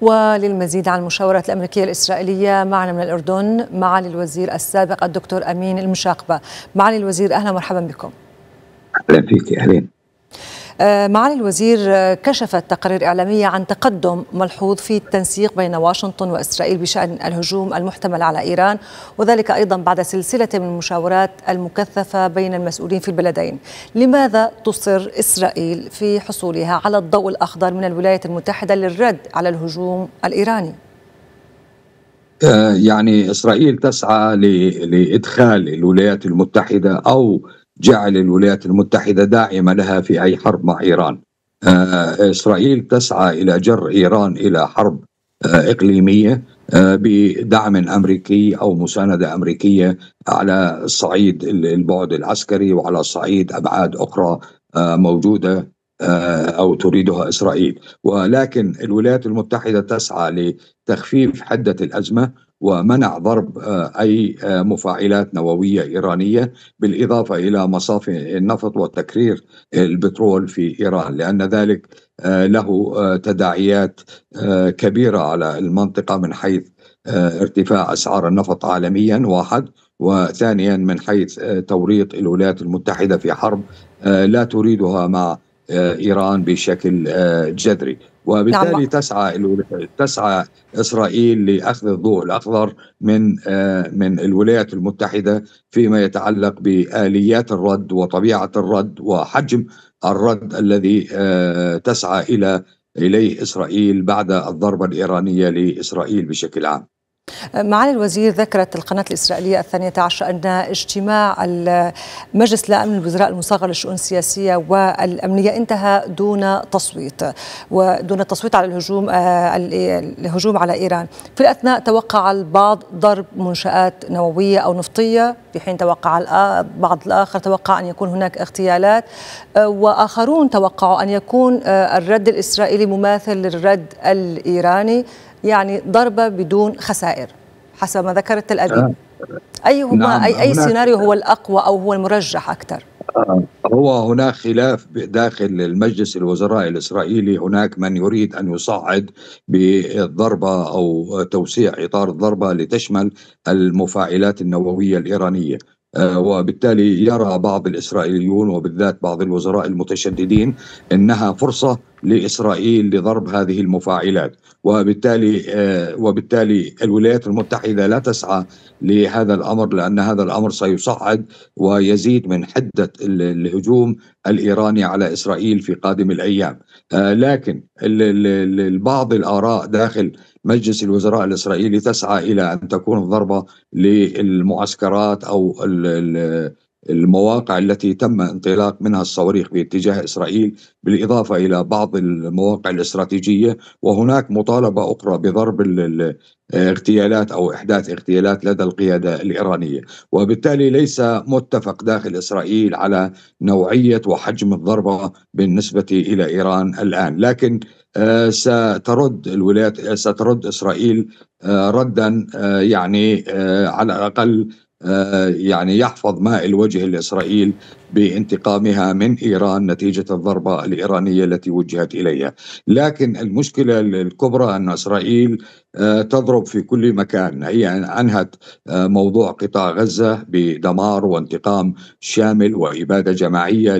وللمزيد عن المشاورات الأمريكية الإسرائيلية معنا من الأردن معالي الوزير السابق الدكتور أمين المشاقبة معالي الوزير أهلا مرحبا بكم أهلا فيك أهلين آه، معالي الوزير آه، كشفت تقارير إعلامية عن تقدم ملحوظ في التنسيق بين واشنطن وإسرائيل بشأن الهجوم المحتمل على إيران وذلك أيضا بعد سلسلة من المشاورات المكثفة بين المسؤولين في البلدين لماذا تصر إسرائيل في حصولها على الضوء الأخضر من الولايات المتحدة للرد على الهجوم الإيراني؟ آه، يعني اسرائيل تسعى لادخال الولايات المتحده او جعل الولايات المتحده داعمه لها في اي حرب مع ايران. آه، اسرائيل تسعى الى جر ايران الى حرب آه، اقليميه آه، بدعم امريكي او مسانده امريكيه على صعيد البعد العسكري وعلى صعيد ابعاد اخرى موجوده او تريدها اسرائيل ولكن الولايات المتحده تسعى لتخفيف حده الازمه ومنع ضرب آه، أي آه، مفاعلات نووية إيرانية بالإضافة إلى مصافي النفط وتكرير البترول في إيران لأن ذلك آه، له تداعيات كبيرة على المنطقة من حيث ارتفاع أسعار النفط عالميا واحد وثانيا من حيث توريط الولايات المتحدة في حرب لا تريدها مع آه، ايران بشكل آه، جذري وبالتالي نعم. تسعى تسعى اسرائيل لاخذ الضوء الاخضر من آه، من الولايات المتحده فيما يتعلق باليات الرد وطبيعه الرد وحجم الرد الذي تسعى الى اليه اسرائيل بعد الضربه الايرانيه لاسرائيل بشكل عام. معالي الوزير ذكرت القناة الإسرائيلية الثانية عشر أن اجتماع مجلس الأمن الوزراء المصغر للشؤون السياسية والأمنية انتهى دون تصويت ودون التصويت على الهجوم الهجوم على إيران في الأثناء توقع البعض ضرب منشآت نووية أو نفطية في حين توقع البعض الآخر توقع أن يكون هناك اغتيالات وآخرون توقعوا أن يكون الرد الإسرائيلي مماثل للرد الإيراني يعني ضربة بدون خسائر حسب ما ذكرت تل أبيب أيهما نعم أي, أي سيناريو هو الأقوى أو هو المرجح أكثر؟ آه، هو هناك خلاف داخل المجلس الوزراء الاسرائيلي هناك من يريد ان يصعد بالضربه او توسيع اطار الضربه لتشمل المفاعلات النوويه الايرانيه آه، وبالتالي يرى بعض الاسرائيليون وبالذات بعض الوزراء المتشددين انها فرصه لاسرائيل لضرب هذه المفاعلات وبالتالي آه، وبالتالي الولايات المتحده لا تسعى لهذا الامر لان هذا الامر سيصعد ويزيد من حده الهجوم الايراني على اسرائيل في قادم الايام آه، لكن بعض الاراء داخل مجلس الوزراء الاسرائيلي تسعى الى ان تكون الضربه للمعسكرات او المواقع التي تم انطلاق منها الصواريخ باتجاه اسرائيل بالاضافه الى بعض المواقع الاستراتيجيه وهناك مطالبه اخرى بضرب اغتيالات او احداث اغتيالات لدى القياده الايرانيه، وبالتالي ليس متفق داخل اسرائيل على نوعيه وحجم الضربه بالنسبه الى ايران الان، لكن آه، سترد الولايات سترد اسرائيل آه، ردا آه، يعني على الاقل آه، يعني يحفظ ماء الوجه لاسرائيل بانتقامها من ايران نتيجه الضربه الايرانيه التي وجهت اليها، لكن المشكله الكبرى ان اسرائيل آه، تضرب في كل مكان، هي انهت آه، موضوع قطاع غزه بدمار وانتقام شامل واباده جماعيه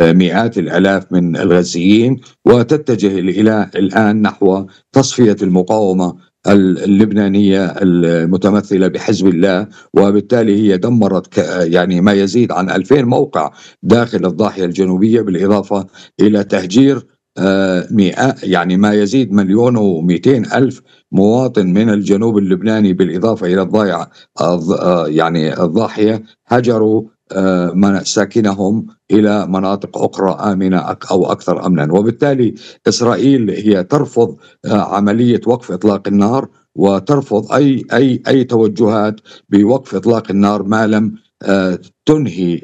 مئات الالاف من الغزيين وتتجه الى الان نحو تصفيه المقاومه اللبنانيه المتمثله بحزب الله وبالتالي هي دمرت يعني ما يزيد عن 2000 موقع داخل الضاحيه الجنوبيه بالاضافه الى تهجير آه، يعني ما يزيد مليون و200 ألف مواطن من الجنوب اللبناني بالإضافة إلى الضايع آه، يعني الضاحية هجروا آه، ساكنهم الى مناطق اخرى امنه او اكثر امنا، وبالتالي اسرائيل هي ترفض آه، عمليه وقف اطلاق النار وترفض اي اي اي توجهات بوقف اطلاق النار ما لم آه، تنهي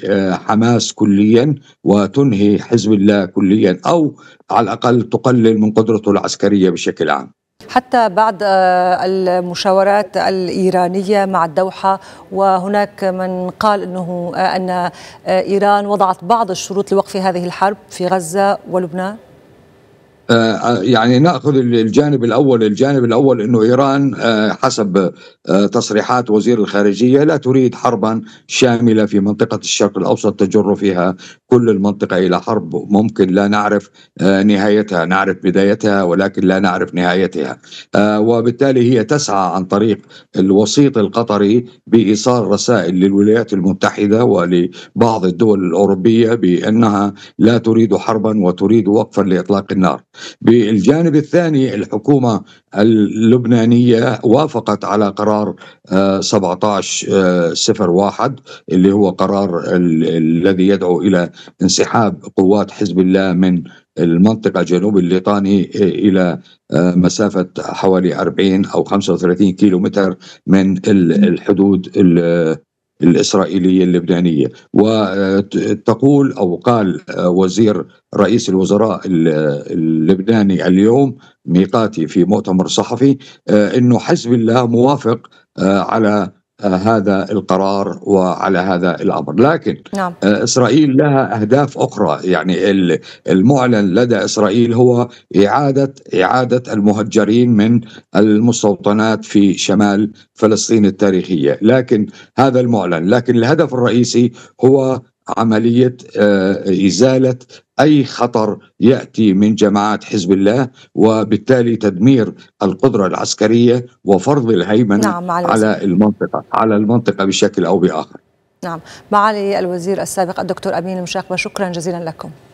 حماس كليا وتنهي حزب الله كليا او على الاقل تقلل من قدرته العسكريه بشكل عام. حتى بعد آه، المشاورات الإيرانية مع الدوحة وهناك من قال أنه آه، أن آه، إيران وضعت بعض الشروط لوقف هذه الحرب في غزة ولبنان آه، يعني ناخذ الجانب الاول، الجانب الاول انه ايران آه، حسب آه، تصريحات وزير الخارجيه لا تريد حربا شامله في منطقه الشرق الاوسط تجر فيها كل المنطقه الى حرب ممكن لا نعرف نهايتها، نعرف بدايتها ولكن لا نعرف نهايتها. وبالتالي هي تسعى عن طريق الوسيط القطري بايصال رسائل للولايات المتحده ولبعض الدول الاوروبيه بانها لا تريد حربا وتريد وقفا لاطلاق النار. بالجانب الثاني الحكومة اللبنانية وافقت على قرار 1701 آه، آه، اللي هو قرار الذي يدعو إلى انسحاب قوات حزب الله من المنطقة جنوب الليطاني آه، إلى مسافة حوالي 40 أو 35 كيلومتر من الحدود الإسرائيلية اللبنانية وتقول أو قال وزير رئيس الوزراء اللبناني اليوم ميقاتي في مؤتمر صحفي آه، أنه حزب الله موافق آه، على آه، هذا القرار وعلى هذا الامر، لكن نعم. آه، اسرائيل لها اهداف اخرى، يعني المعلن لدى اسرائيل هو اعاده اعاده المهجرين من المستوطنات في شمال فلسطين التاريخيه، لكن هذا المعلن، لكن الهدف الرئيسي هو عمليه آه، ازاله اي خطر ياتي من جماعات حزب الله وبالتالي تدمير القدره العسكريه وفرض الهيمنه نعم على, على المنطقه على المنطقه بشكل او باخر. نعم معالي الوزير السابق الدكتور امين المشاقبه شكرا جزيلا لكم.